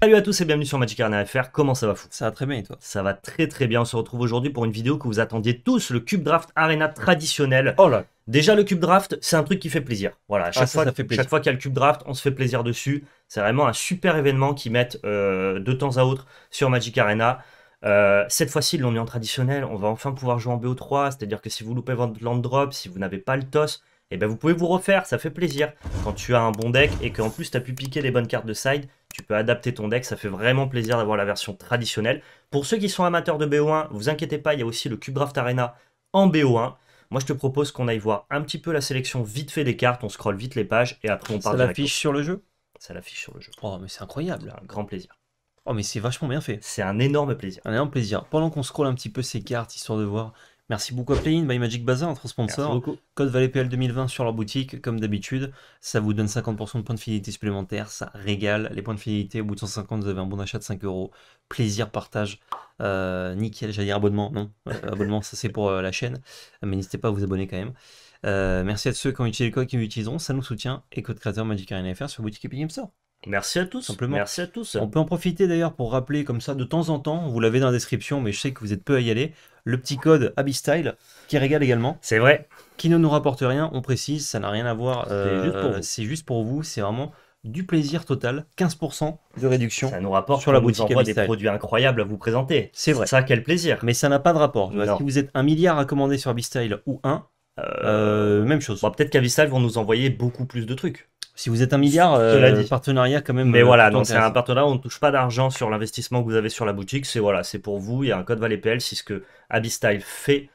Salut à tous et bienvenue sur Magic Arena FR, comment ça va fou Ça va très bien et toi Ça va très très bien, on se retrouve aujourd'hui pour une vidéo que vous attendiez tous, le Cube Draft Arena traditionnel. Oh là Déjà le Cube Draft, c'est un truc qui fait plaisir. Voilà, ah, chaque fois, fait qu'il y a le Cube Draft, on se fait plaisir dessus. C'est vraiment un super événement qu'ils mettent euh, de temps à autre sur Magic Arena. Euh, cette fois-ci, ils l'ont mis en traditionnel, on va enfin pouvoir jouer en BO3, c'est-à-dire que si vous loupez votre land drop, si vous n'avez pas le toss, et eh ben vous pouvez vous refaire, ça fait plaisir. Quand tu as un bon deck et qu'en plus tu as pu piquer les bonnes cartes de side, tu peux adapter ton deck, ça fait vraiment plaisir d'avoir la version traditionnelle. Pour ceux qui sont amateurs de BO1, vous inquiétez pas, il y a aussi le Cube Draft Arena en BO1. Moi, je te propose qu'on aille voir un petit peu la sélection vite fait des cartes, on scrolle vite les pages et après on parle. Ça l'affiche sur le jeu Ça l'affiche sur le jeu. Oh, mais c'est incroyable. Un grand plaisir. Oh, mais c'est vachement bien fait. C'est un énorme plaisir. Un énorme plaisir. Pendant qu'on scrolle un petit peu ces cartes, histoire de voir Merci beaucoup à Playin by Magic Bazaar, notre sponsor. Code PL 2020 sur leur boutique, comme d'habitude. Ça vous donne 50% de points de fidélité supplémentaires. Ça régale. Les points de fidélité, au bout de 150, vous avez un bon achat de 5 euros. Plaisir, partage. Euh, nickel, j'allais dire abonnement. Non, euh, abonnement, ça c'est pour euh, la chaîne. Mais n'hésitez pas à vous abonner quand même. merci à ceux qui ont utilisé le code, qui l'utiliseront. Ça nous soutient. Et code créateur Magic Arena sur boutique Epic Games Store. Merci à tous. Simplement. Merci à tous. On peut en profiter d'ailleurs pour rappeler comme ça de temps en temps, vous l'avez dans la description, mais je sais que vous êtes peu à y aller, le petit code Abistyle qui régale également. C'est vrai. Qui ne nous rapporte rien, on précise, ça n'a rien à voir. c'est juste pour euh, vous, c'est vraiment du plaisir total, 15% de réduction ça nous rapporte sur la boutique. Nous envoie des produits incroyables à vous présenter. C'est vrai. Ça, quel plaisir. Mais ça n'a pas de rapport. Si vous êtes un milliard à commander sur Abistyle ou un, euh, euh, même chose. Peut-être style vont nous envoyer beaucoup plus de trucs. Si vous êtes un milliard, euh, partenariat quand même. Mais euh, voilà, donc c'est un partenariat, on ne touche pas d'argent sur l'investissement que vous avez sur la boutique. C'est voilà, c'est pour vous. Il y a un code Valet PL si ce que Abistyle fait,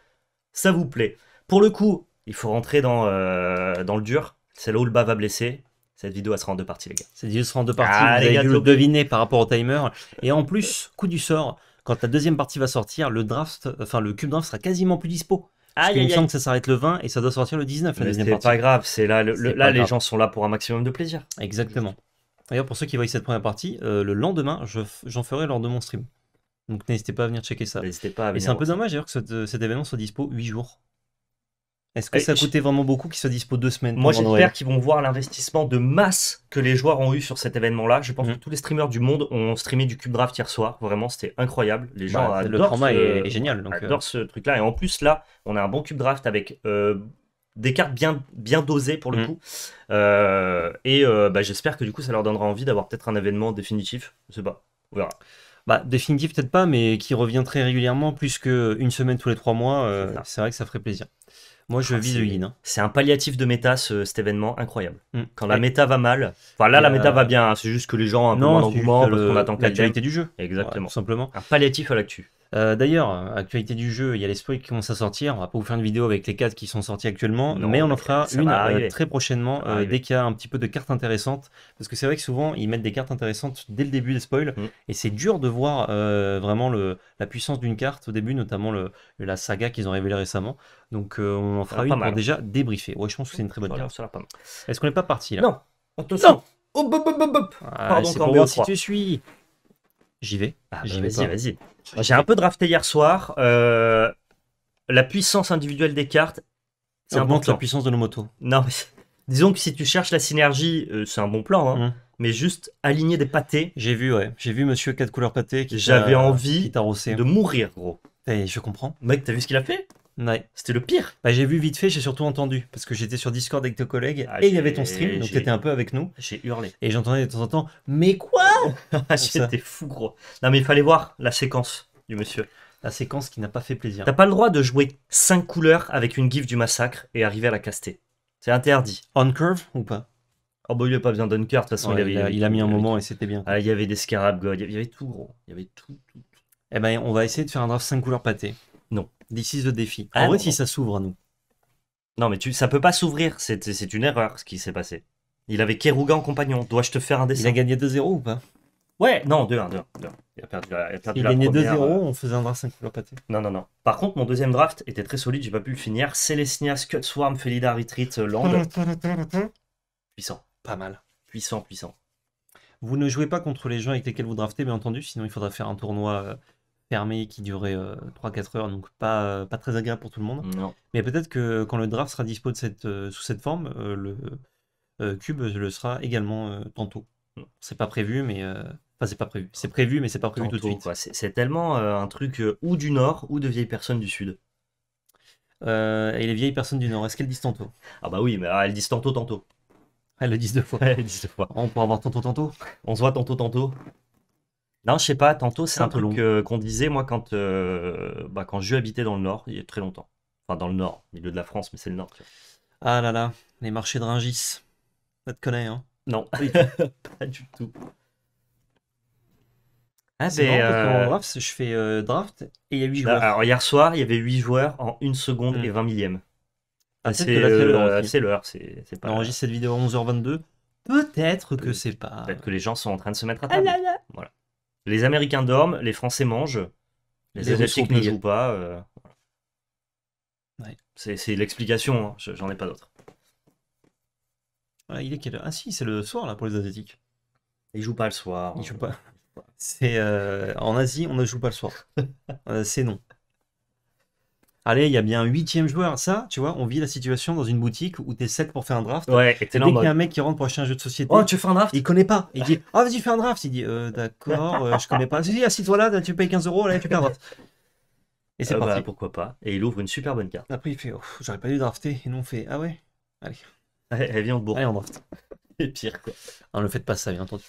ça vous plaît. Pour le coup, il faut rentrer dans, euh, dans le dur. C'est là où le bas va blesser. Cette vidéo, elle sera en deux parties, les gars. Cette vidéo sera en deux parties. Ah, vous deviner par rapport au timer. Et en plus, coup du sort, quand la deuxième partie va sortir, le draft, enfin le cube draft sera quasiment plus dispo il semble que ça s'arrête le 20 et ça doit sortir le 19 la Mais deuxième pas grave, c'est là, les gens sont là pour un maximum de plaisir. Exactement. D'ailleurs, pour ceux qui voient cette première partie, euh, le lendemain, j'en ferai lors de mon stream. Donc n'hésitez pas à venir checker ça. N'hésitez pas Et c'est un peu dommage d'ailleurs que cet, euh, cet événement soit dispo 8 jours est-ce que ça coûtait vraiment beaucoup qu'ils soient dispo deux semaines Moi, j'espère qu'ils vont voir l'investissement de masse que les joueurs ont eu sur cet événement-là. Je pense mhm. que tous les streamers du monde ont streamé du Cube Draft hier soir. Vraiment, c'était incroyable. Les gens bah, adorent. Le format ce... est, génial. Donc euh. ce truc-là. Et en plus, là, on a un bon Cube Draft avec euh, des cartes bien, bien dosées pour le mhm. coup. Euh, et bah, j'espère que du coup, ça leur donnera envie d'avoir peut-être un événement définitif. Je sais pas. On verra. Bah, définitif peut-être pas, mais qui revient très régulièrement, plus qu'une semaine tous les trois mois. c'est vrai que ça ferait plaisir. Moi, je ah, vis le yin. Hein. C'est un palliatif de méta, cet événement incroyable. Mm. Quand la méta va mal, enfin là, la méta euh, va bien, hein, c'est juste que les gens ont un peu moins d'engouement parce qu'on attend la, qualité du jeu. Exactement. simplement. Un palliatif à l'actu. Euh, d'ailleurs, actualité du jeu, il y a les spoils qui commencent à sortir. On va pas vous faire une vidéo avec les 4 qui sont sortis actuellement, mais on en fera une euh, très prochainement euh, dès qu'il y a un petit peu de cartes intéressantes. Parce que c'est vrai que souvent, ils mettent des cartes intéressantes dès le début des spoils, mm. et c'est dur de voir vraiment la puissance d'une carte au début, notamment la saga qu'ils ont révélée récemment. Donc on en fera une pour déjà débriefer. Ouais, je pense que c'est une très bonne carte. Est-ce qu'on n'est pas parti là Non, non Oh, bop, si tu suis. J'y vais. Ah, bah, vas-y, vas-y. J'ai un peu drafté hier soir. Euh, la puissance individuelle des cartes, c'est un la puissance de nos motos. Non, disons que si tu cherches la synergie, euh, c'est un bon plan. Hein, mmh. Mais juste aligner des pâtés. J'ai vu, ouais. J'ai vu Monsieur 4 couleurs qui J'avais envie de mourir, gros. Et eh, je comprends. Mec, t'as vu ce qu'il a fait c'était le pire. Bah, j'ai vu vite fait, j'ai surtout entendu parce que j'étais sur Discord avec tes collègues ah, et il y avait ton stream, donc t'étais un peu avec nous. J'ai hurlé. Et j'entendais de temps en temps, mais quoi J'étais fou gros. Non mais il fallait voir la séquence du monsieur. La séquence qui n'a pas fait plaisir. T'as pas le droit de jouer 5 couleurs avec une gif du massacre et arriver à la caster. C'est interdit. On curve ou pas Oh bah il a pas besoin d'un curve de toute façon il, avait, il, a, mis un moment et c'était bien. Ah, il y avait des scarabs, il y avait tout gros, il y avait tout, tout, Eh ben on va essayer de faire un draft 5 couleurs pâté. Non. This is défi. Ah en ah, vrai, si ça s'ouvre à nous. Non, mais tu, ça peut pas s'ouvrir. C'est une erreur ce qui s'est passé. Il avait Kerouga en compagnon. Dois-je te faire un dessin Il a gagné 2-0 ou pas Ouais, non, 2-1, 2-1. Il a perdu la, il a perdu il 2-0, euh, on faisait un draft 5 couleurs pâté. Non, non, non. Par contre, mon deuxième draft était très solide, j'ai pas pu le finir. Celestia, Cutswarm, Felida, Retreat, euh, Land. puissant. Pas mal. Puissant, puissant. Vous ne jouez pas contre les gens avec lesquels vous draftez, bien entendu, sinon il faudra faire un tournoi euh, fermé qui durait 3-4 euh, heures, donc pas, euh, pas très agréable pour tout le monde. Non. Mais peut-être que quand le draft sera dispo de cette, euh, sous cette forme, le cube le sera également tantôt. Hmm. C'est pas prévu, mais. Enfin, c'est pas prévu. C'est prévu, mais c'est pas prévu tout de suite. C'est, tellement un truc ou du nord ou de vieilles personnes du sud. et les vieilles personnes du Nord, est-ce qu'elles disent tantôt Ah bah oui, mais elles disent tantôt, tantôt. Elles le disent deux fois. fois. On pourra avoir tantôt, tantôt. On se voit tantôt, tantôt. Non, je sais pas, tantôt c'est un, peu truc euh, qu'on disait, moi, quand, euh, bah, quand je habitais dans le nord, il y a très longtemps. Enfin, dans le nord, milieu de la France, mais c'est le nord. Ah là là, les marchés de Ringis. Ça te connaît, hein Non, pas du tout. Ah, c'est ben, euh, je fais draft et il y a 8 bah, joueurs. alors, hier soir, il y avait 8 joueurs en 1 seconde et 20 hmm. millièmes. Ah, c'est l'heure, c'est pas. On cette vidéo à 11h22. Peut-être que c'est pas. Peut-être que les gens sont en train de se mettre à table. Ah là là. Voilà. Les Américains dorment, les Français mangent, les, Asiatiques ne jouent pas. Euh, c'est l'explication, hein. j'en ai pas d'autre. il est Ah si, c'est le soir là pour les Asiatiques. Ils jouent pas le soir. Ils jouent pas. C'est euh, en Asie, on ne joue pas le soir. Euh, c'est non. Allez, il y a bien un huitième joueur. Ça, tu vois, on vit la situation dans une boutique où t'es 7 pour faire un draft. Ouais, et dès qu'il y a un mec qui rentre pour acheter un jeu de société. Oh, tu fais un draft Il connaît pas. Il dit, ah, oh, vas-y, fais un draft. Il dit, euh, d'accord, euh, je connais pas. Il dit, assis-toi là, tu payes 15 euros, là, tu fais un draft. Et c'est ah bah, parti. pourquoi pas Et il ouvre une super bonne carte. Après, il fait, oh, j'aurais pas dû drafter. Et nous, on fait, ah ouais Allez. Allez, vient on bourre. Allez, on draft. Et pire, quoi. Ah, non, le faites pas ça, bien entendu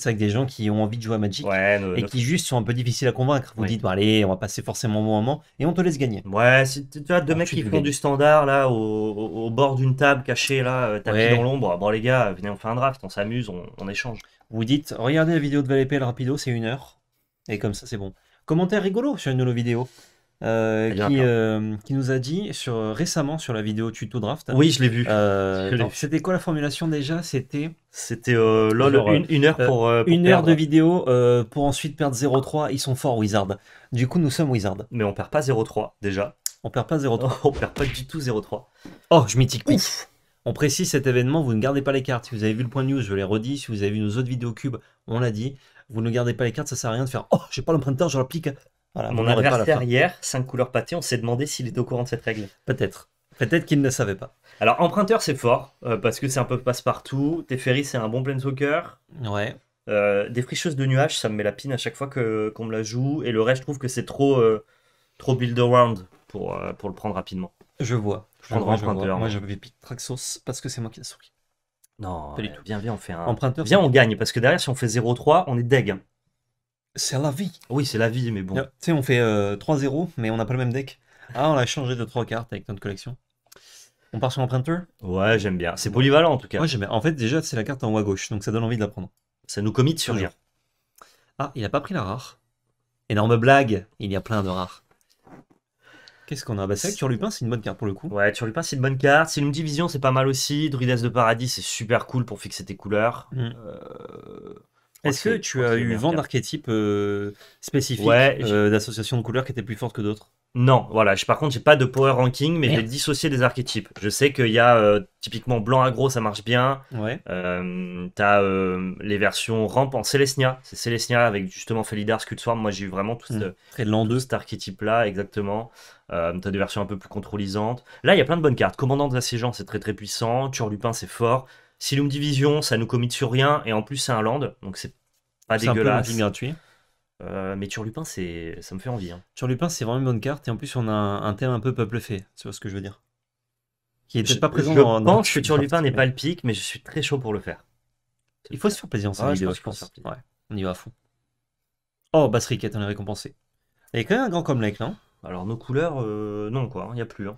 ça avec des gens qui ont envie de jouer à Magic et qui juste sont un peu difficiles à convaincre. Vous dites, allez, on va passer forcément mon moment et on te laisse gagner. Ouais, si tu as deux ah, mecs qui font du standard là au, bord d'une table cachée là, euh, tapis dans l'ombre. Bon les gars, venez on fait un draft, on s'amuse, on, échange. Vous dites, regardez la vidéo de Valépel Rapido, c'est une heure et comme ça c'est bon. Commentaire rigolo sur une de nos vidéos euh, eh qui, euh, qui, nous a dit sur, euh, récemment sur la vidéo tuto draft. Oui, je l'ai vu. C'était quoi la formulation déjà C'était. C'était une, une, heure pour. une heure de vidéo pour ensuite perdre 0,3. Ils sont forts, Wizard. Du coup, nous sommes Wizard. Mais on perd pas 0,3 déjà. On perd pas 0,3. 3 on perd pas du tout 0,3. Oh, je mythique On précise cet événement, vous ne gardez pas les cartes. Si vous avez vu le point news, je l'ai redit. Si vous avez vu nos autres vidéos cubes, on l'a dit. Vous ne gardez pas les cartes, ça sert à rien de faire Oh, j'ai pas l'emprunteur, je l'applique. Mon adversaire hier, 5 couleurs pâtées, on s'est demandé s'il était au courant de cette règle. Peut-être. Peut-être qu'il ne savait pas. Alors, emprunteur, c'est fort, euh, parce que c'est un peu passe-partout. Teferi, c'est un bon planeswalker. Ouais. Euh, des fricheuses de nuages, ça me met la pine à chaque fois qu'on me la joue. Et le reste, je trouve que c'est trop, euh, trop build-around pour, euh, pour le prendre rapidement. Je vois. Je prendre vois, emprunteur. Moi, je vais piquer Traxos, parce que c'est moi qui la souris. Non, pas du tout. Viens, viens, on fait un. Emprunteur. Viens, on gagne, parce que derrière, si on fait 0-3, on est deg. C'est la vie. Oui, c'est la vie, mais bon. Tu sais, on fait 3-0, euh, mais on n'a pas le même deck. Ah, on a changé de 3 cartes avec notre collection. On part sur l'emprunteur Ouais, j'aime bien. C'est polyvalent en tout cas. Ouais, j'aime En fait, déjà, c'est la carte en haut à gauche, donc ça donne envie de la prendre. Ça nous commit sur rien. Ah, il n'a pas pris la rare. Énorme blague, il y a plein de rares. Qu'est-ce qu'on a Bah, c'est vrai que Turlupin, c'est une bonne carte pour le coup. Ouais, Turlupin, c'est une bonne carte. C'est une division, c'est pas mal aussi. Druides de Paradis, c'est super cool pour fixer tes couleurs. Mm. Euh... Est-ce que, tu as eu vent d'archétypes euh, spécifiques euh, d'associations de couleurs qui étaient plus fortes que d'autres Non, voilà. Je, par contre, j'ai pas de power ranking, mais j'ai dissocié des archétypes. Je sais qu'il y a euh, typiquement blanc Agro, ça marche bien. Ouais. T'as les versions ramp en Célestia. C'est Célestia avec justement Felidar, Swarm. Moi, j'ai eu vraiment tout, hmm. ce, cet archétype-là, exactement. Euh, T'as des versions un peu plus contrôlisantes. Là, il y a plein de bonnes cartes. Commandant de la c'est très très puissant. Lupin, c'est fort. Silum Division, ça nous commit sur rien, et en plus c'est un land, donc c'est pas dégueulasse. C'est un gratuit. Euh, mais Turlupin, ça me fait envie. Hein. Turlupin, c'est vraiment une bonne carte, et en plus on a un, thème un peu peuple fait, tu vois ce que je veux dire Qui est pas présent je pense que Turlupin n'est pas le pic, mais je suis très chaud pour le faire. Il faut se faire plaisir en cette vidéo, je pense. on y va à fond. Oh, Bass riquette, on est récompensé. Il y a quand même un grand comme like, non Alors nos couleurs, euh, non quoi, il hein, n'y a plus. Hein.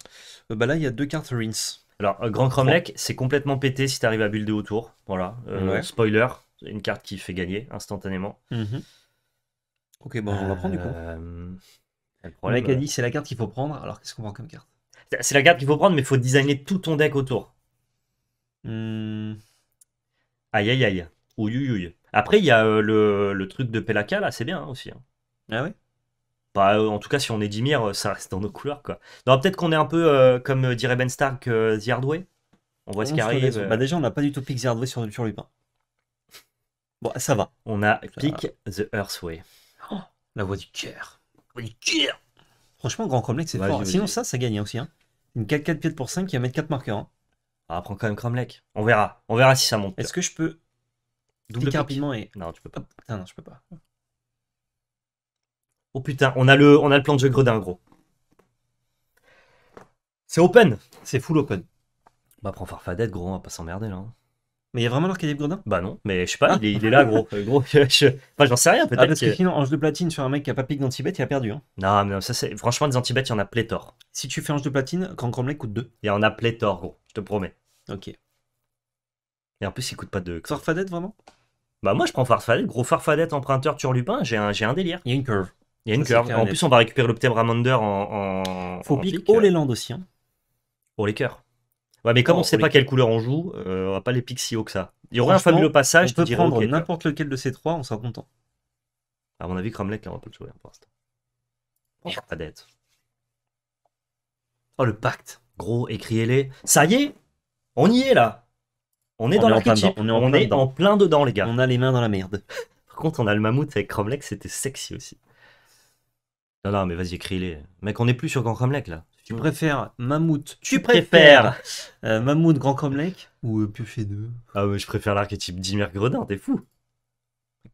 Euh, bah là, il y a deux cartes Rinse. Alors, euh, Grand Cromlech, c'est complètement pété si t'arrives à builder autour. Voilà. Euh, spoiler, une carte qui fait gagner instantanément. Mhm. Ok, bon, on va prendre du coup. Le euh, mec a dit c'est la carte qu'il faut prendre. Alors, qu'est-ce qu'on prend comme carte C'est la carte qu'il faut prendre, mais il faut designer tout ton deck autour. Mm. Aïe, aïe, aïe. Après, il y a le, truc de Pelaka, là, c'est bien hein, aussi. Hein. Ah oui. Bah, euh, en tout cas, si on est Dimir, euh, ça reste dans nos couleurs. Quoi. peut-être qu'on est un peu, euh, comme dirait Ben Stark, The Hardway. On voit ce qui arrive. Bah, déjà, on n'a pas du tout pick The Hardway sur, sur Lupin. Hein. Bon, ça va. On a pick The Earthway. Oh, la voix du cœur. La voix du cœur. Franchement, Grand Cromlech, c'est fort. Sinon, ça, ça gagne aussi. Hein. Une 4-4 pièces pour 5 qui va mettre 4 marqueurs. On hein. Ah, quand même Cromlech. On verra. On verra si ça monte. Est-ce que je peux. Double rapidement et. Non, tu peux pas. Ah non, je peux pas. Oh putain, on a le, on a le plan de jeu gredin, gros. C'est open, c'est full open. Bah prends Farfadette gros, on va pas s'emmerder là. Hein. Mais il y a vraiment de gredin Bah non, mais je sais pas, il, est, là, ah. gros. gros je... Enfin, j'en sais rien, ah, peut-être. Ah, parce que, sinon, ange de platine sur un mec qui a pas pique d'antibet, il a perdu. Hein. Non, mais ça c'est. Franchement, des antibêtes, il y en a pléthore. Si tu fais ange de platine, quand Cromley coûte 2. Il y en a pléthore, gros, je te promets. Ok. Et en plus, il coûte pas de. Farfadette, vraiment Bah moi, je prends Farfadette, gros farfadette, emprunteur, turlupin, j'ai un, un délire. Il y a une curve. Il y a une cœur. En plus, on va récupérer le Ptébramander en, en. Faut les landes aussi. Hein. les cœurs. Ouais, mais comme on ne sait pas quelle couleur on joue, euh, on va pas les pics si haut que ça. Il y aura un fabuleux passage. On peut prendre n'importe lequel de ces trois, on sera content. À mon avis, Kramlek, on va le jouer hein, pour oh. pas Oh, le pacte. Gros, écriez-les. Ça y est On y est, là On est dans l'archétype. On est, en, on plein est en, plein dedans, les gars. On a les mains dans la merde. Par contre, on a le mammouth avec Kramlek, c'était sexy aussi. Non, non, mais vas-y, écris-les. Mec, on n'est plus sur Grand Cromlech, là. Tu préfères Mammouth Tu, préfères, euh, Mammouth Grand Cromlech ou euh, Piocher 2 Ah, mais je préfère l'archétype d'Ymir Gredin, t'es fou.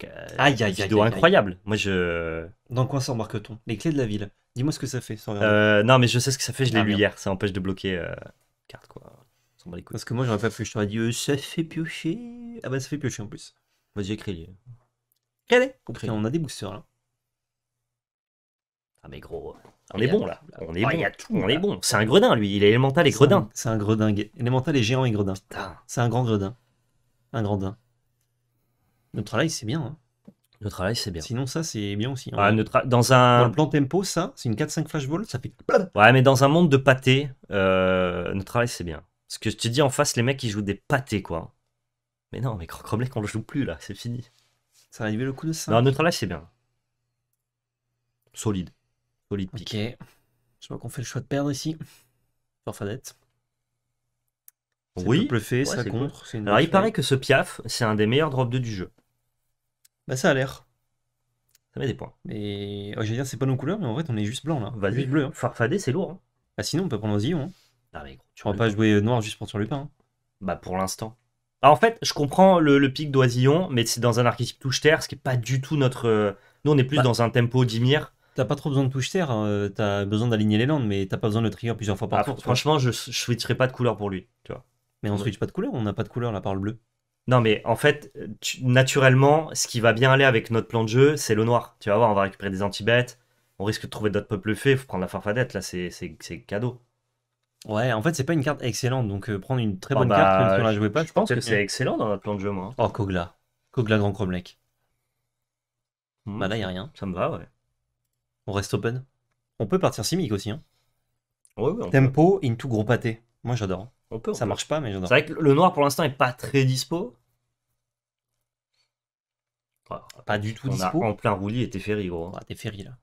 Euh, aïe, ah, aïe, aïe. incroyable. Moi, je. Dans quoi sembarque t on Les clés de la ville. Dis-moi ce que ça fait. non, mais je sais ce que ça fait, je l'ai ah, lu hier. Ça empêche de bloquer carte, quoi. Parce que moi, j'aurais pas pu. Je t'aurais dit, ça fait piocher. Ah bah, ça fait piocher en plus. Vas-y, écris-les. Allez, On a des boosters là. Ah mais gros, on est bon là. On est ah, bon. y a tout. On est bon. C'est un gredin lui. Il est élémental et gredin. C'est un gredin. Élémental et géant et gredin. C'est un grand gredin. Un gredin. Notre travail c'est bien. Hein. Notre travail c'est bien. Sinon ça c'est bien aussi. Hein. Ah, dans un. le plan tempo ça, c'est une 4-5 flash ça fait. Ouais mais dans un monde de pâtés, euh, notre travail c'est bien. Ce que je te dis en face les mecs ils jouent des pâtés quoi. Mais non mais Croc on le joue plus là, c'est fini. Ça a arrivé le coup de ça. Non notre travail c'est bien. Solide. Ok. Je vois qu'on fait le choix de perdre ici. Farfadette. Oui. ça contre. Alors, il paraît que ce Piaf, c'est un des meilleurs drops 2 du jeu. Bah, ça a l'air. Ça met des points. Mais oh, je veux dire, c'est pas nos couleurs, mais en fait, on est juste blanc là. Vas-y, bleu. Hein. Farfadet, c'est lourd. Ah sinon, on peut prendre oisillon. Hein. tu vas pas jouer noir juste pour sur Lupin. Bah, pour l'instant. Bah, en fait, je comprends le, pic d'Oisillon, mais c'est dans un archétype touche-terre, ce qui est pas du tout notre. Euh, nous, on est plus bah. dans un tempo Dimir t'as pas trop besoin de touche terre, hein, euh, t'as besoin d'aligner les landes, mais t'as pas besoin de le trigger plusieurs fois par ah, tour. franchement, je, je switcherai pas de couleur pour lui, tu vois. Mais on switch pas de couleur, on n'a pas de couleur là par le bleu. Non, mais en fait, naturellement, ce qui va bien aller avec notre plan de jeu, c'est le noir. Tu vas voir, on va récupérer des anti-bêtes, on risque de trouver d'autres peuples faits, faut prendre la farfadette, là, c'est cadeau. Ouais, en fait, c'est pas une carte excellente, donc euh, prendre une très ah bonne bah, carte, même si on la jouait pas, je, pense que c'est excellent dans notre plan de jeu, moi. Oh, Kogla. Kogla Grand Cromlech. Hmm. Bah là, y a rien. Ça me va, ouais. On reste open. On peut partir Simic aussi. Hein. Tempo in tout gros pâté. Moi j'adore. On peut, Ça marche pas, mais j'adore. C'est vrai que le noir pour l'instant est pas très dispo. Ah, pas du tout dispo. en plein roulis et Teferi, gros. Ah, Teferi là.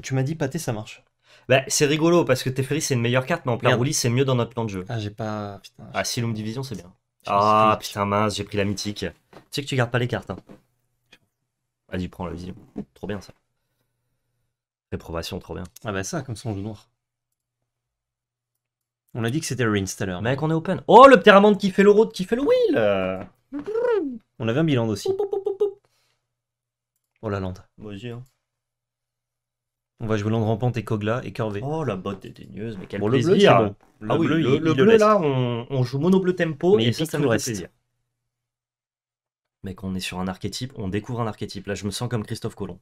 Tu m'as dit pâté, ça marche. Bah, c'est rigolo parce que Teferi c'est une meilleure carte, mais en plein roulis c'est mieux dans notre plan de jeu. Ah, j'ai pas. Putain, ah, Silum Division c'est bien. Ah, putain, mince, j'ai pris la mythique. Tu sais que tu gardes pas les cartes. Hein. Vas-y, prends la vision. Trop bien ça. Réprobation, trop bien. Ah bah ça, comme son jeu noir. On a dit que c'était le reinstaller. Mec, on est open. Oh, le Pteramante qui fait le road, qui fait le wheel On avait un bilan aussi. Oh la lande. Vas-y. Hein. On va jouer lande rampante et cogla et Curvé. Oh la botte dédaigneuse, mais quel plaisir. Ah le bleu, le bleu, là, on, joue mono bleu tempo mais et ça, ça nous reste. Plaisir. Mec, on est sur un archétype, on découvre un archétype. Là, je me sens comme Christophe Colomb.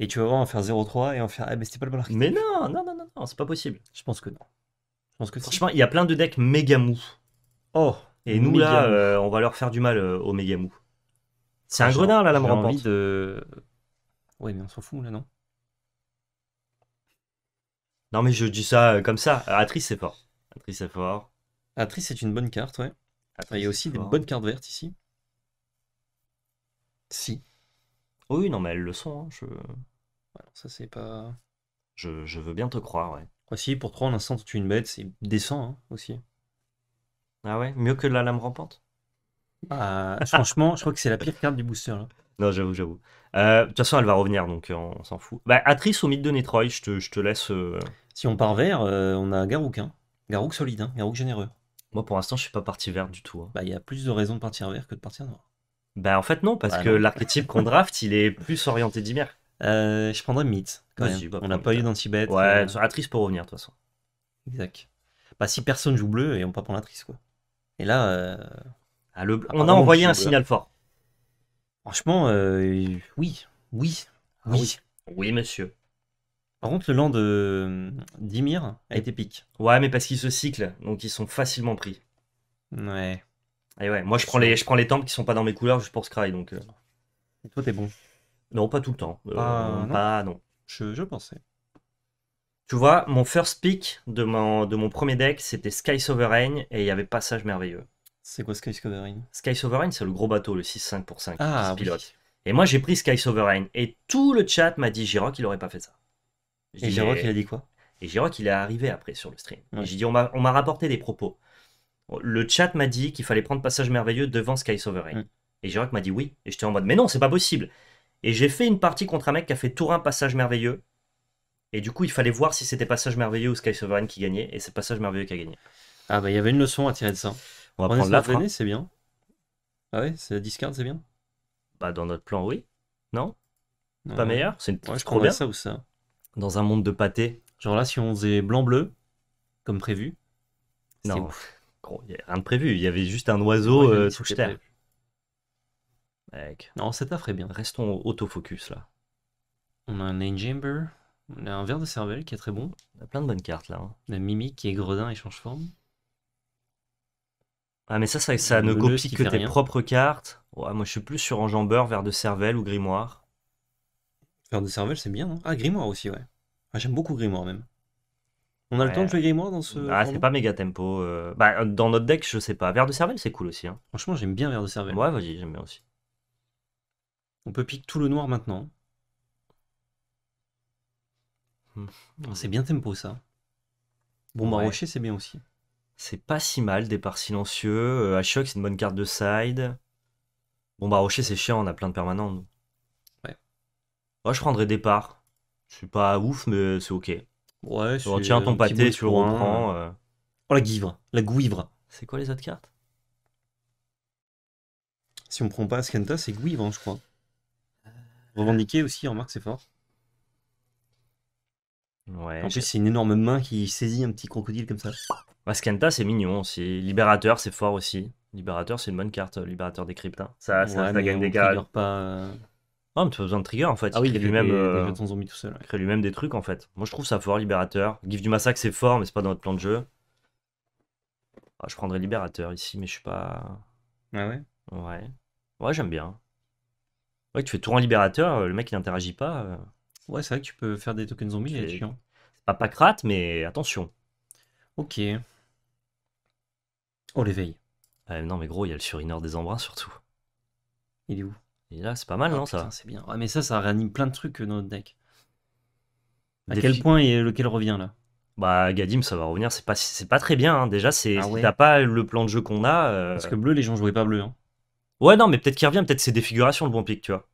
Et tu vas voir, on faire 0-3 et on va faire eh, mais c'était pas le bon Mais non, non, non, non, c'est pas possible. Je pense que non. Je pense que Franchement, il y a plein de decks méga mous. Oh Et nous, là, euh, on va leur faire du mal euh, aux méga mous. C'est un ah, grenard, là, la me envie de. Ouais, mais on s'en fout, là, non Non, mais je dis ça euh, comme ça. Atrice, c'est fort. Atrice, c'est fort. Atrice, c'est une bonne carte, ouais. il y a aussi des bonnes cartes vertes ici. Si. Oh oui, non, mais elles le sont. Hein, je... ça, c'est pas. Je, veux bien te croire, ouais. pour toi, en l'instant, tu es une bête, c'est décent hein, aussi. Ah ouais Mieux que la lame rampante bah, Franchement, je crois que c'est la pire carte du booster. Là. Non, j'avoue, j'avoue. Euh, de toute façon, elle va revenir, donc euh, on s'en fout. Bah, au mythe de Netroy, je te, laisse. Euh, si on part vert, on a Garouk. Hein. Garouk solide, hein. Garouk généreux. Moi, pour l'instant, je suis pas parti vert du tout. Hein. Bah, il y a plus de raisons de partir vert que de partir noir. Bah en fait non, parce bah, que l'archétype qu'on draft, il est plus orienté Dimir. Euh, je prendrais Myth. Bah, on n'a pas eu danti Ouais, euh... Atrice pour revenir de toute façon. Exact. Bah si personne joue bleu et on pas prendre trice quoi. Et là, euh, ah, ah, on a envoyé un signal fort. Franchement, euh, oui, oui, ah oui. oui. oui, monsieur. Par contre, le land de a été pique. Ouais, mais parce qu'ils se cyclent, donc ils sont facilement pris. Ouais ouais, moi je prends les, je prends les temples qui sont pas dans mes couleurs juste pour Scry, donc. Euh. Et toi, t'es bon. non, pas tout le temps. Euh, ah non. Je, je pensais. Tu vois, mon first pick de mon, de mon premier deck, c'était Sky Sovereign et il y avait Passage Merveilleux. C'est quoi Sky Sovereign Sky Sovereign, c'est le gros bateau, le 6-5 pour 5 Ah, Et moi, j'ai pris Sky Sovereign et tout le chat m'a dit Jirok il aurait pas fait ça. Et dis, il a dit quoi Et Jirok il est arrivé après sur le stream. J'ai dit, on m'a rapporté des propos le chat m'a dit qu'il fallait prendre Passage Merveilleux devant Sky Sovereign. Mm. Et Jirac m'a dit oui. Et j'étais en mode, mais non, c'est pas possible. Et j'ai fait une partie contre un mec qui a fait tour un Passage Merveilleux. Et du coup, il fallait voir si c'était Passage Merveilleux ou Sky Sovereign qui gagnait. Et c'est Passage Merveilleux qui a gagné. Ah, bah, il y avait une leçon à tirer de ça. On va prendre la hein. c'est bien. Ah ouais, c'est discard, c'est bien. Bah, dans notre plan, oui. Non Pas meilleur C'est je crois bien. ça ou ça. Dans un monde de pâté. Genre là, si on faisait blanc-bleu, comme prévu. Non il rien de prévu. Il y avait juste un oiseau euh, sous sous terre. Mec. Non, cette offre est bien. Restons autofocus là. On a un Enjamber. On a un verre de cervelle qui est très bon. On a plein de bonnes cartes là. Hein. On a Mimique qui est gredin et change forme. Ah, mais ça, ça, ça ne copie que tes propres cartes. Ouais, moi, je suis plus sur enjambeur, verre de cervelle ou grimoire. Verre de cervelle, c'est bien. Hein. ah, grimoire aussi, ouais. Ah, j'aime beaucoup grimoire même. On a le temps de jouer Grimoire dans ce. Ah, c'est pas méga tempo. Euh. Bah, euh, dans notre deck, je sais pas. Vert de cervelle, c'est cool aussi. Hein. Franchement, j'aime bien Verre de cervelle. Ouais, vas-y, j'aime bien aussi. On peut piquer tout le noir maintenant. Hmm. Ah, c'est bien tempo ça. Bon, bah, rocher, c'est bien aussi. C'est pas si mal, départ silencieux. Euh, c'est une bonne carte de side. Bon, bah, rocher, c'est chiant, on a plein de permanents. Nous. Ouais. Moi, je prendrais départ. Je suis pas ouf, mais c'est ok. Ouais, tu retiens ton pâté, tu le reprends. Euh. Oh, la guivre, la gouivre. C'est quoi les autres cartes Si on prend pas Askenta, c'est gouivre, hein, je crois. Euh, Revendiquer aussi, remarque, c'est fort. Ouais. En plus, c'est une énorme main qui saisit un petit crocodile comme ça. Askenta, c'est mignon aussi. Libérateur, c'est fort aussi. Libérateur, c'est une bonne carte, euh, Libérateur des cryptes. Hein. Ça, ça, gagne des cartes. Pas... Non, mais tu as besoin de trigger en fait. Ah oui, il, même euh, crée lui-même des trucs en fait. Moi je trouve ça fort, Libérateur. Gif du Massacre c'est fort, mais c'est pas dans notre plan de jeu. Ah, je prendrais Libérateur ici, mais je suis pas. Ah ouais Ouais. Ouais, j'aime bien. Ouais, tu fais tour en Libérateur, euh, le mec il n'interagit pas. Euh. Ouais, c'est vrai que tu peux faire des tokens zombies, il est chiant. C'est pas pacrate, mais attention. Ok. Oh, l'éveil. non, mais gros, il y a le surineur des embruns surtout. Il est où et là, c'est pas mal, ah, non ça C'est bien. mais ça, ça réanime plein de trucs dans euh, notre deck. À quel point et lequel revient là Bah, Gadim, ça va revenir. C'est pas, c'est pas très bien. Hein. Déjà, c'est, ah t'as pas le plan de jeu qu'on a. Euh, Parce que bleu, les gens jouaient pas bleu. Hein. Ouais, non, mais peut-être qu'il revient. Peut-être c'est défiguration le bon pic, tu vois.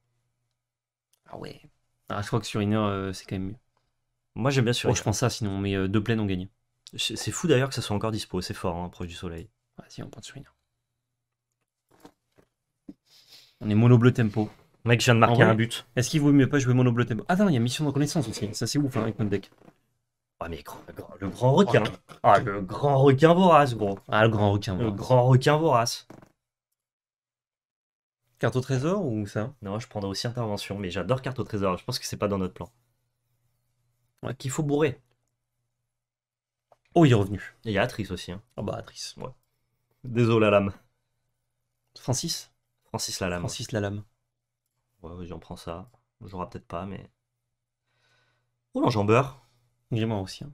Ah ouais. Ah, je crois que sur une euh, c'est quand même mieux. Moi, j'aime bien sur. Oh, je pense ça, sinon, mais deux plaines, on gagne. C'est fou d'ailleurs que ça soit encore dispo. C'est fort, hein, proche du soleil. Vas-y, on prend sur heure. On est mono bleu tempo. Mec, je viens de marquer un but. Est-ce qu'il vaut mieux pas jouer mono bleu tempo Ah non, il y a mission de reconnaissance aussi. Ça, c'est ouf hein, avec notre deck. Ah, mais le, grand, requin. Oh, ah, le grand requin vorace, gros. Ah, le grand requin vorace. Le grand requin vorace. Carte au trésor ou ça Non, je prendrais aussi intervention, mais j'adore carte au trésor. Je pense que c'est pas dans notre plan. Ouais, qu'il faut bourrer. Oh, il est revenu. Et il y a Atrice aussi. Hein. Ah bah, Atrice. Ouais. Désolé, la lame. Francis Francis lame. Francis la Ouais, j'en prends ça. J'aurai peut-être pas, mais. Oh, l'enjambeur. moi aussi. Hein.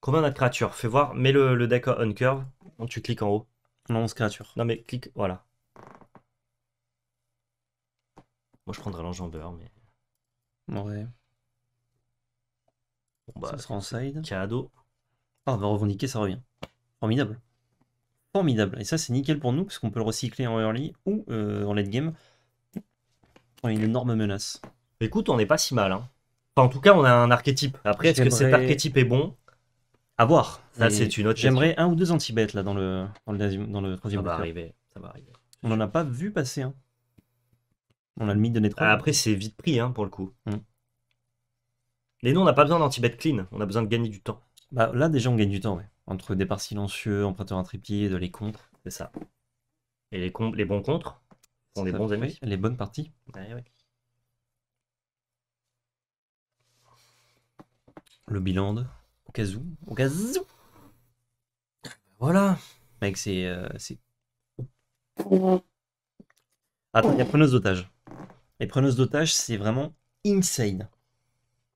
Combien de créatures Fais voir, mets le, deck on curve. Tu cliques en haut. Non, 11 créature Non, mais clique, voilà. Moi, je prendrais l'enjambeur, mais. Ouais. Bon, bah, ça sera en side. Cadeau. Ah, on va revendiquer, ça revient. Formidable. Formidable. Et ça, c'est nickel pour nous, parce qu'on peut le recycler en early ou euh, en late game. une énorme menace. Écoute, on n'est pas si mal. Hein. en tout cas, on a un archétype. Après, est-ce que cet archétype est bon À voir. Là, c'est une autre J'aimerais un ou deux anti-bêtes là dans le dans le, troisième. arriver. Ça va arriver. On n'en a pas vu passer. Hein. On a le mythe de nettoyer après, c'est vite pris hein, pour le coup. Hmm. Mais nous, on n'a pas besoin danti bêtes clean. On a besoin de gagner du temps. Bah, là, déjà, on gagne du temps, ouais. Entre départ silencieux, emprunteur intrépide, les contres, c'est ça. Et les, comptes. les bons contres sont les bons ennemis. Les bonnes parties. Ah Le biland, au cas où, au cas où. Voilà, Mec, c'est... Euh, Attends, il y a preneuse d'otages. Les preneuses d'otages, c'est vraiment insane.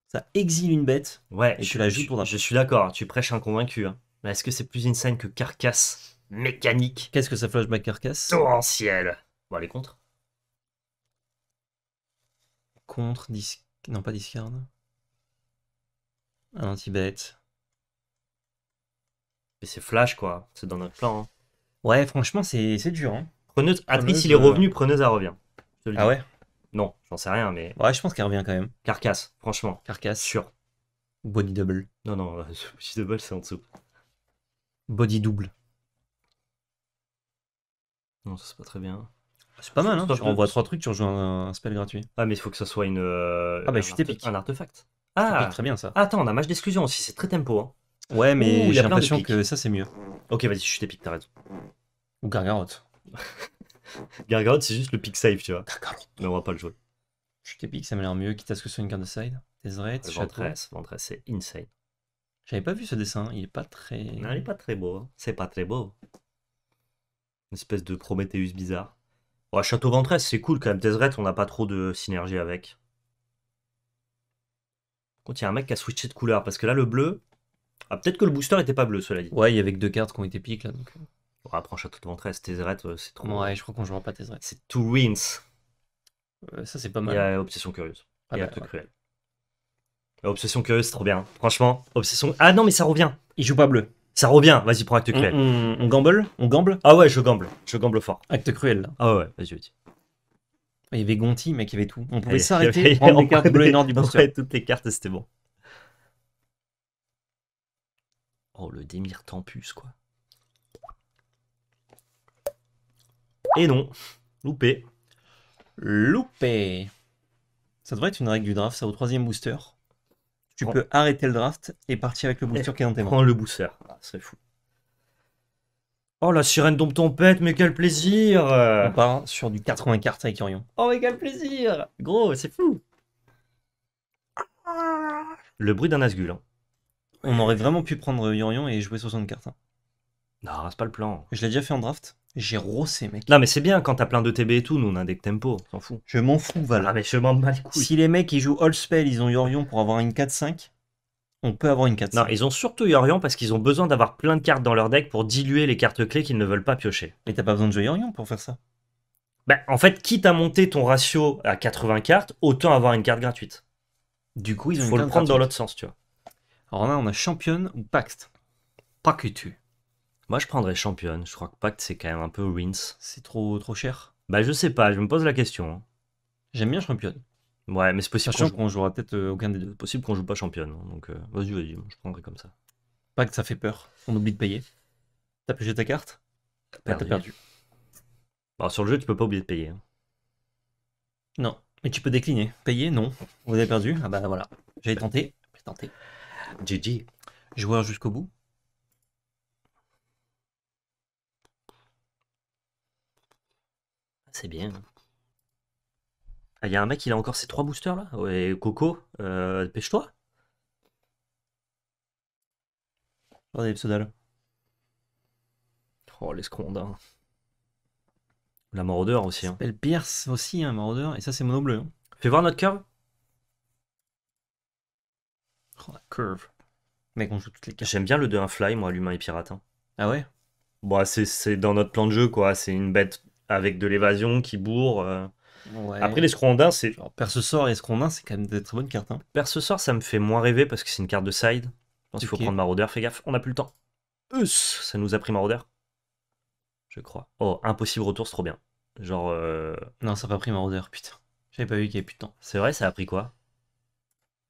Ça exile une bête. Ouais, je, tu la juste pour Je suis d'accord, tu prêches un convaincu. Hein est-ce que c'est plus une insane que carcasse mécanique Qu'est-ce que ça flashback carcasse Torrentiel Bon, les contre. Contre, dis... non pas discard. Un anti-bête. Mais c'est flash quoi, c'est dans notre plan. Hein. Ouais, franchement, c'est dur. Hein. Preneuse, Atrice, il est euh, revenu, preneuse, elle revient. Ah ouais Non, j'en sais rien, mais. Ouais, je pense qu'elle revient quand même. Carcasse, franchement. Carcasse. Sûr. Body double. Non, non, body double, c'est en dessous body double. Non, ça c'est pas très bien. C'est pas mal, hein Tu renvoies trois trucs, tu rejoins un, spell gratuit. Ah, mais il faut que ça soit une. Euh, ah bah, je suis Un artefact. Ah, Très bien ça. Attends, on a match d'exclusion aussi, c'est très tempo. hein. Ouais, mais j'ai l'impression que ça c'est mieux. Ok, vas-y, je suis épique, T'arrêtes. raison. Ou gargarote. Gargarote, c'est juste le pick save, tu vois. Gargarote. Mais on va pas le jouer. Je suis t'épique, ça m'a l'air mieux, quitte à ce que ce soit une carte de side. Tes raids, ventresse, c'est insane. J'avais pas vu ce dessin, il est pas très. Non, il est pas très beau. Hein. C'est pas très beau. Une espèce de Prometheus bizarre. Ouais, Château Ventress, c'est cool quand même. Deseret, on n'a pas trop de synergie avec. Quand il y a un mec qui a switché de couleur. Parce que là, le bleu. Ah, peut-être que le booster n'était pas bleu, cela dit. Ouais, il y avait que deux cartes qui ont été piques là. Donc... Euh. On reprend Château de Ventress, Deseret, euh, c'est trop. Ouais, je crois qu'on jouera pas Tezzeret. C'est Two wins. Euh, ça, c'est pas Il y a Obsession Curieuse. Ah il y a Acte bah, Cruel. Obsession curieuse, trop bien. Hein. Franchement, obsession. Ah non, mais ça revient. Il joue pas bleu. Ça revient. Vas-y, prends acte cruel. On, gamble On gamble Ah ouais, je gamble. Je gamble fort. Acte cruel. Ah ouais, vas-y, vas-y. Il y avait Gonti, mec, il y avait tout. On pouvait s'arrêter, en des cartes bleues et du booster. toutes les cartes, c'était bon. Oh, le Démir Tempus, quoi. Et non, loupé. Loupé. Ça devrait être une règle du draft, ça, au troisième booster tu peux arrêter le draft et partir avec le booster eh, qui est dans tes mains. Prends le booster, ah, c'est fou. Oh la sirène d'ombre tempête, mais quel plaisir On part sur du 80 cartes avec Yorion. Oh mais quel plaisir Gros, c'est fou Le bruit d'un Asgul. Hein. On aurait vraiment pu prendre Yorion et jouer 60 cartes. Hein. Non, c'est pas le plan. Je l'ai déjà fait en draft. J'ai rossé, mec. Non, mais c'est bien quand t'as plein de TB et tout. Nous, on a des tempo, s'en fout. Je m'en fous, Val. Ah, mais je m'en Si les mecs, ils jouent All Spell, ils ont Yorion pour avoir une 4-5, on peut avoir une 4-5. Non, ils ont surtout Yorion parce qu'ils ont besoin d'avoir plein de cartes dans leur deck pour diluer les cartes clés qu'ils ne veulent pas piocher. Mais t'as pas besoin de jouer Yorion pour faire ça. Bah, en fait, quitte à monter ton ratio à 80 cartes, autant avoir une carte gratuite. Du coup, ils ont Faut le prendre dans l'autre sens, tu vois. Alors là, on a Champion ou Pact. Pas que tu. Moi, je prendrais championne. Je crois que Pacte, c'est quand même un peu wins. C'est trop, trop cher. Bah, je sais pas, je me pose la question. Hein. J'aime bien championne. Ouais, mais c'est possible qu'on qu'on jouera peut-être euh, aucun des deux. possible qu'on joue pas championne. Hein. Donc, euh, vas-y, vas-y, je prendrais comme ça. Pacte ça fait peur. On oublie de payer. T'as pêché ta carte T'as Perdu. Bah, sur le jeu, tu peux pas oublier de payer. Hein. Non. Mais tu peux décliner. Payer Non. Vous avez perdu Ah bah voilà. J'avais tenté. J'ai tenté. GG. Joueur jusqu'au bout. C'est bien. Hein. Ah, il y a un mec, il a encore ses trois boosters là. Ouais, Coco, pêche euh, dépêche-toi. Regardez Pseudal. Oh, La maraudeur aussi. Hein. Pierce aussi, un hein, maraudeur. Et ça, c'est mono bleu. Hein. Fais voir notre curve. Oh, la curve. Mec, on joue toutes les cartes. J'aime bien le 2-1 fly, moi, l'humain et pirate. Hein. Ah ouais Bon, bah, c'est dans notre plan de jeu, quoi. C'est une bête avec de l'évasion qui bourre. Euh. Ouais. Après, l'escrondin, c'est. Perce-sort et scrondin, c'est quand même des très bonnes cartes. Hein. Perce-sort, ça me fait moins rêver parce que c'est une carte de side. Je pense il faut prendre maraudeur, fais gaffe, on n'a plus le temps. Us, ça nous a pris maraudeur. Je crois. Oh, impossible retour, c'est trop bien. Genre. Euh, non, ça n'a pas pris maraudeur, putain. J'avais pas vu qu'il y avait plus de temps. C'est vrai, ça a pris quoi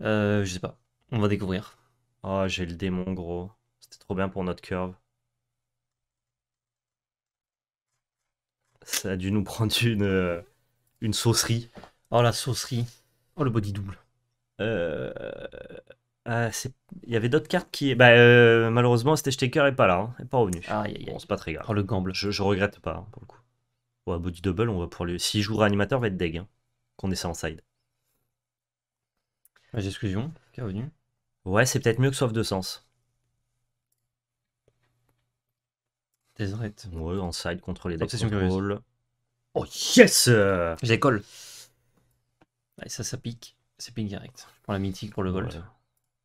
euh, Je sais pas. On va découvrir. Oh, j'ai le démon, gros. C'était trop bien pour notre curve. ça a dû nous prendre une, euh, une saucerie. Oh la saucerie. Oh le body double. Euh, ah, il y avait d'autres cartes qui. Bah, euh, malheureusement, Taker est pas là, Il hein, pas revenu. Ah, bon, c'est pas très grave. Oh, le gamble. Je, regrette pas, hein, pour le coup. Ouais, body double, on va pour lui. Si joue animateur va être deg. Hein, qu'on essaie en side. J'exclusion. qui est revenu. Ouais, c'est peut-être mieux que Soif de Sens. Des Ouais, en side, contrôler des contrôles. Oh yes j'ai colle ça, ça pique. C'est pique direct. pour la mythique pour le volt.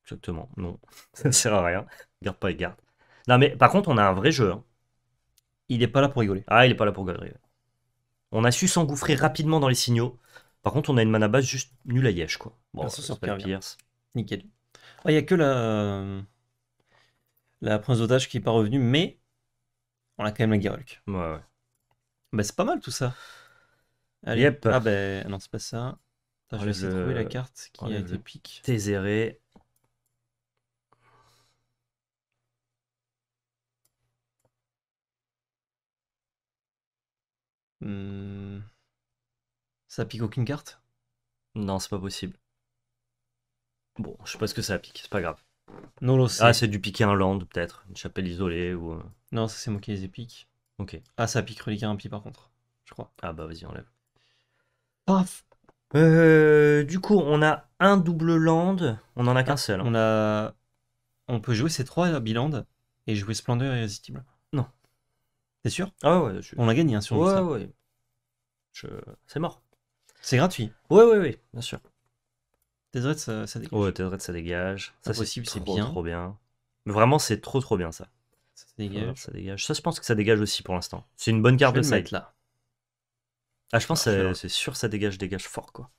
Exactement, non. ça ne sert à rien. Garde pas et garde. Non, mais par contre, on a un vrai jeu. Hein. Il n'est pas là pour rigoler. Ah, il n'est pas là pour rigoler. On a su s'engouffrer rapidement dans les signaux. Par contre, on a une mana base juste nulle à yèche quoi. Bon, ah, ça sort Pierce. Nickel. Ah, il n'y a que la... la prince d'otage qui n'est pas revenue, mais on a quand même la Girulk. Ouais, ouais. Bah, c'est pas mal tout ça. Allez. Yep. Ah, ben bah, non, c'est pas ça. je vais essayer de trouver la carte qui a été pique. Tézéré. Hmm. Ça pique aucune carte Non, c'est pas possible. Bon, je sais pas ce que ça pique, c'est pas grave. Ah, c'est du piquer un land, peut-être. Une chapelle isolée ou. Euh. Non, ça, c'est moqué les épiques. Ok. Ah, ça pique un pi par contre. Je crois. Ah, bah, vas-y, enlève. Paf euh, Du coup, on a un double land. On en a qu'un ah, seul. Hein. On a. On peut jouer ces trois bilands et jouer Splendeur Irrésistible. Non. T'es sûr Ah ouais, On a gagné, hein, si on Ouais, ouais. C'est mort. C'est gratuit. Ouais, ouais, ouais, bien sûr ça, ça, dégage. Ouais, ça dégage. Ça, c'est bien. trop bien. Mais vraiment, c'est trop, trop bien, ça. Ça, dégage. ça dégage. Ça, je pense que ça dégage aussi pour l'instant. C'est une bonne carte de site là. Ah, je pense c'est sûr, ça dégage, dégage fort, quoi.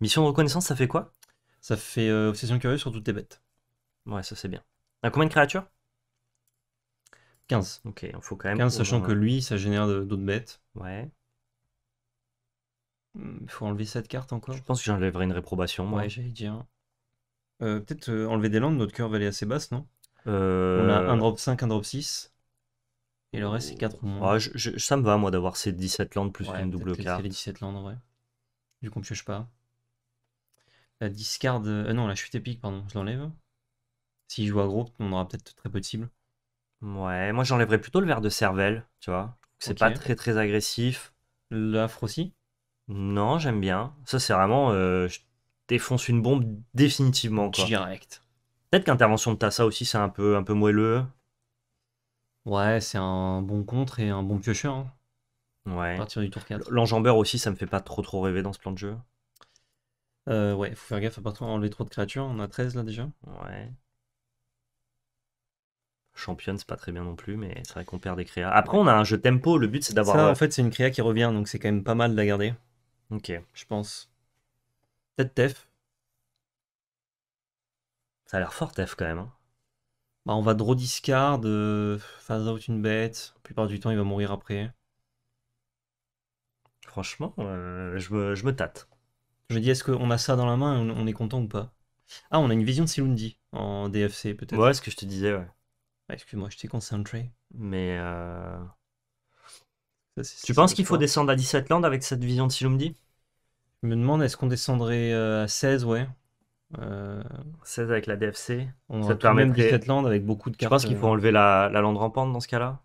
Mission de reconnaissance, ça fait quoi Ça fait euh, obsession curieuse sur toutes tes bêtes. Ouais, ça, c'est bien. À combien de créatures 15. Ok, il faut quand même. 15, sachant que lui, ça génère d'autres bêtes. Ouais. Il faut enlever cette carte encore. Je pense que j'enlèverai une réprobation, moi. Ouais, j'allais dire. Euh, peut-être euh, enlever des landes, notre curve elle est assez basse, non euh, On a un drop 5, un drop 6. Et le reste, c'est 4 ou moins. ça me va, moi, d'avoir ces 17 landes plus une double carte. les 17 landes, en vrai. Du coup, on pioche pas. La discard. Ah non, la chute épique, pardon, je l'enlève. Si je joue gros on aura peut-être très peu de cibles. Ouais, moi j'enlèverais plutôt le verre de cervelle, tu vois. C'est pas très très agressif. L'afre aussi non, j'aime bien. Ça, c'est vraiment. Euh, je défonce une bombe définitivement. Quoi. Direct. Peut-être qu'intervention de Tassa aussi, c'est un peu, un peu moelleux. Ouais, c'est un bon contre et un bon piocheur. Hein. ouais à partir du tour 4. L'enjambeur aussi, ça me fait pas trop trop rêver dans ce plan de jeu. Euh, ouais, faut faire gaffe à pas trop enlever trop de créatures. On a 13 là déjà. Ouais. Championne, c'est pas très bien non plus, mais c'est vrai qu'on perd des créas. Après, on a un jeu tempo. Le but, c'est d'avoir. Ça, euh, en fait, c'est une créa qui revient, donc c'est quand même pas mal de la garder. Ok, je pense. Peut-être Tef. Ça a l'air fort Tef quand même. Hein. Bah, on va draw discard, phase out une bête. La plupart du temps, il va mourir après. Franchement, euh, je, me, je, me, tâte. Je dis, est-ce qu'on a ça dans la main on, on est content ou pas Ah, on a une vision de Silundi en DFC peut-être. Ouais, ce que je te disais, ouais. Excuse-moi, je t'ai concentré. Mais. Euh, tu penses qu'il faut descendre à 17 landes avec cette vision de Silumdi Je me demande, est-ce qu'on descendrait euh, à 16, ouais. 16 euh, avec la DFC. ça te permettrait... 17 landes avec beaucoup de cartes. Je pense qu'il euh. faut enlever la, lande rampante dans ce cas-là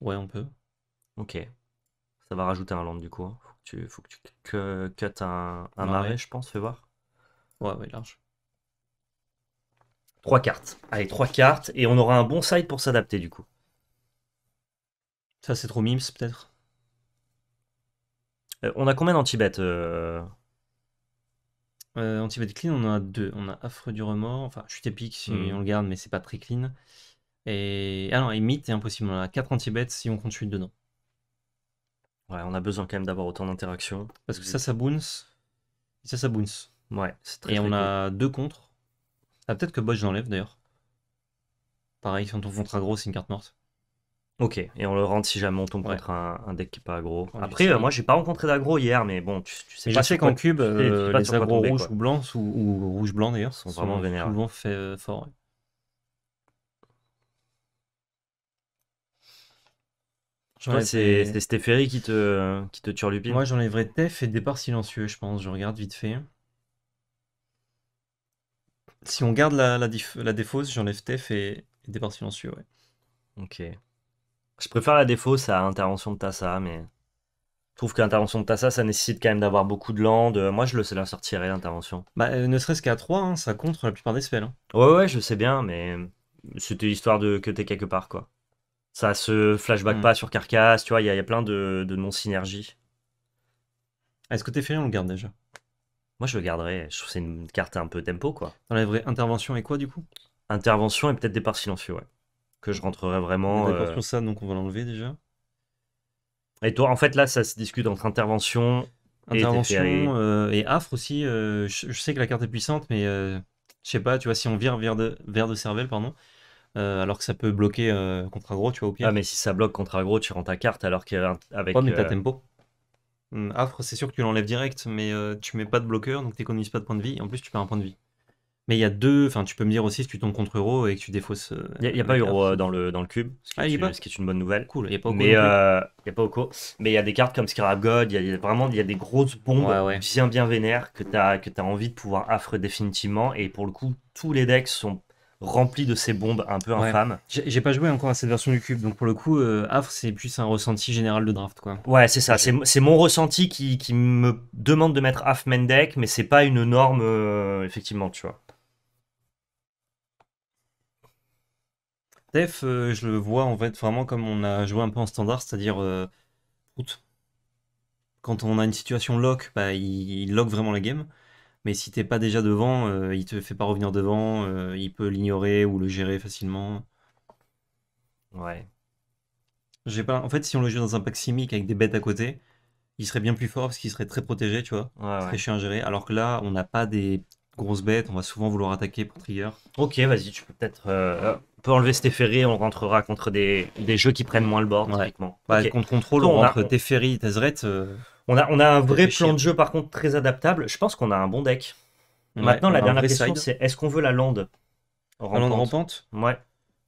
Ouais, on peut. Ok. Ça va rajouter un land du coup. Hein. Faut que tu, faut un, marais, je pense. Fais voir. Ouais, ouais, large. Trois cartes. Allez, trois cartes. Et on aura un bon site pour s'adapter du coup. Ça, c'est trop mims peut-être. Euh, on a combien d'antibêtes euh... euh anti clean, on en a deux. On a affreux du remords. Enfin, je suis épique si hmm. on le garde, mais c'est pas très clean. Et. Ah non, et mythe, est impossible. On a quatre antibêtes si on compte chute dedans. Ouais, on a besoin quand même d'avoir autant d'interactions. Parce que mmh. ça, ça bounce. ça, ça bounce. Ouais, Et on a deux contre. Ah, peut-être que Bosch j'enlève d'ailleurs. Pareil, si on tombe contre gros, c'est une carte morte. Ok, et on le rentre si jamais on tombe contre un, deck qui n'est pas aggro. Après, moi, euh, moi, j'ai pas rencontré d'aggro hier, mais bon, tu, sais Je sais qu'en cube, euh, les aggro rouges ou blancs, ou, ou rouge-blanc d'ailleurs, sont, vraiment vénérables. Souvent fait euh, fort. c'est fait... qui te, qui te turlupine. Moi, j'enlèverais Tef et départ silencieux, je pense. Je regarde vite fait. Si on garde la, la, défausse, j'enlève Tef et départ silencieux, ouais. Ok. Je préfère la défausse à intervention de Tassa, mais je trouve qu'intervention de Tassa, ça nécessite quand même d'avoir beaucoup de land. Euh, moi, je le sais la sortirais, hein, l'intervention. Bah, euh, ne serait-ce qu'à 3, hein, ça contre la plupart des spells. Hein. Ouais, ouais, je sais bien, mais c'était l'histoire de que t'es quelque part, quoi. Ça se flashback hmm. pas sur carcasse, tu vois, il y, a plein de, non-synergies. Est-ce que t'es ferré, on le garde déjà Moi, je le garderais. Je trouve que c'est une carte un peu tempo, quoi. Dans la vraie intervention et quoi, du coup Intervention et peut-être départ silencieux, ouais je rentrerai vraiment. Euh, ça, donc on va l'enlever déjà. Et toi, en fait, là, ça se discute entre intervention, intervention euh, et, affre aussi. Euh, je, sais que la carte est puissante, mais je sais pas, tu vois, si on vire vers de, vers de cervelle, pardon, alors que ça peut bloquer contre agro. tu vois, au pire. Ah, mais si ça bloque contre agro, tu rends ta carte alors qu'avec. avec mais tempo. Hum, affre, c'est sûr que tu l'enlèves direct, mais tu mets pas de bloqueur, donc t'économises pas de points de vie, en plus, tu perds un point de vie. Mais il y a deux. Enfin, tu peux me dire aussi si tu tombes contre Euro et que tu défausses. Euh, il n'y a, pas Euro euh, dans le, dans le cube, ah, ce qui, est, une, bonne nouvelle. Cool, il n'y a pas Oko. Mais euh, il Mais il y a des cartes comme Scarab God, il y a vraiment y a des grosses bombes bien bien vénères que tu as, as envie de pouvoir affre définitivement. Et pour le coup, tous les decks sont remplis de ces bombes un peu infâmes. J'ai pas joué encore à cette version du cube, donc pour le coup, Affre, c'est plus un ressenti général de draft. quoi. Ouais, c'est ça. C'est mon ressenti qui, me demande de mettre Affre main deck, mais c'est pas une norme, effectivement, tu vois. Euh, je le vois en fait vraiment comme on a joué un peu en standard, c'est-à-dire euh, quand on a une situation lock, bah, il, lock vraiment la game. Mais si t'es pas déjà devant, euh, il te fait pas revenir devant, il peut l'ignorer ou le gérer facilement. Ouais. J'ai pas. En fait, si on le joue dans un pack simique avec des bêtes à côté, il serait bien plus fort parce qu'il serait très protégé, tu vois. Ouais, Alors que là, on n'a pas des grosse bête, on va souvent vouloir attaquer pour trigger. Ok, vas-y, tu peux peut-être. Euh, euh, on peut enlever cet on rentrera contre des, jeux qui prennent moins le bord, ouais. Bah, Contre contrôle, on, rentre et euh, on, a, on a un vrai plan de jeu, par contre, très adaptable. Je pense qu'on a un bon deck. Maintenant, la dernière question, c'est est-ce qu'on veut la lande rampante lande rampante Ouais.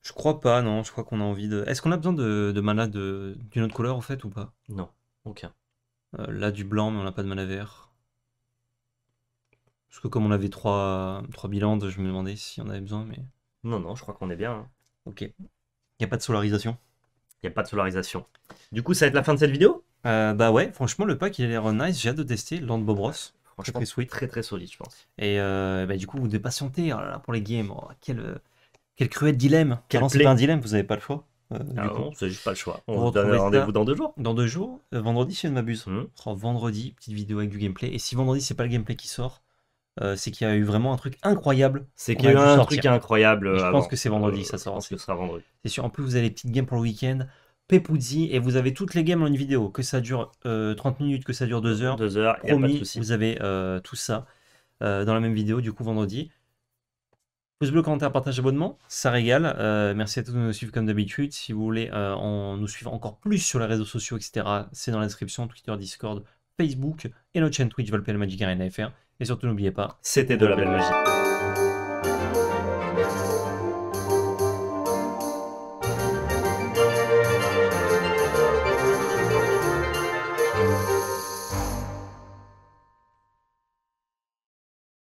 Je crois pas, non. Je crois qu'on a envie de. Est-ce qu'on a besoin de, de mana d'une autre couleur, en fait, ou pas Non, aucun. là, du blanc, mais on n'a pas de mana vert. Parce que comme on avait trois, bilans, je me demandais si on avait besoin, mais... Non, non, je crois qu'on est bien. Hein. Ok. Il n'y a pas de solarisation Il n'y a pas de solarisation. Du coup, ça va être la fin de cette vidéo euh, Bah ouais, franchement, le pack, il a l'air nice. J'ai hâte de tester Land Bobros. Franchement, Très très très solide, je pense. Et euh, bah, du coup, vous devez patienter oh pour les games. Oh, quelle quel, quel cruel dilemme. Quel Alors, un dilemme, vous n'avez pas le choix. Euh, du ah coup. c'est juste pas le choix. On Vous donne rendez-vous dans deux jours. Dans deux jours, vendredi, si je ne m'abuse. Hmm. Oh, vendredi, petite vidéo avec du gameplay. Et si vendredi, c'est pas le gameplay qui sort, euh, c'est qu'il y a eu vraiment un truc incroyable. C'est qu'il y a eu un truc incroyable. je euh, pense que c'est vendredi, ça sort. Euh, sera vendredi. C'est sûr. En plus, vous avez les petites games pour le week-end. Pepuzzi, et vous avez toutes les games en une vidéo, que ça dure 30 minutes, que ça dure 2 heures. 2 heures, promis, vous avez tout ça dans la même vidéo, du coup, vendredi. Pouce bleu, commentaire, partage, abonnement, ça régale. merci à tous de nous suivre comme d'habitude. Si vous voulez en, nous suivre encore plus sur les réseaux sociaux, etc., c'est dans la description Twitter, Discord, Facebook et notre chaîne Twitch Volpel Magic et surtout, n'oubliez pas, c'était de la belle magie.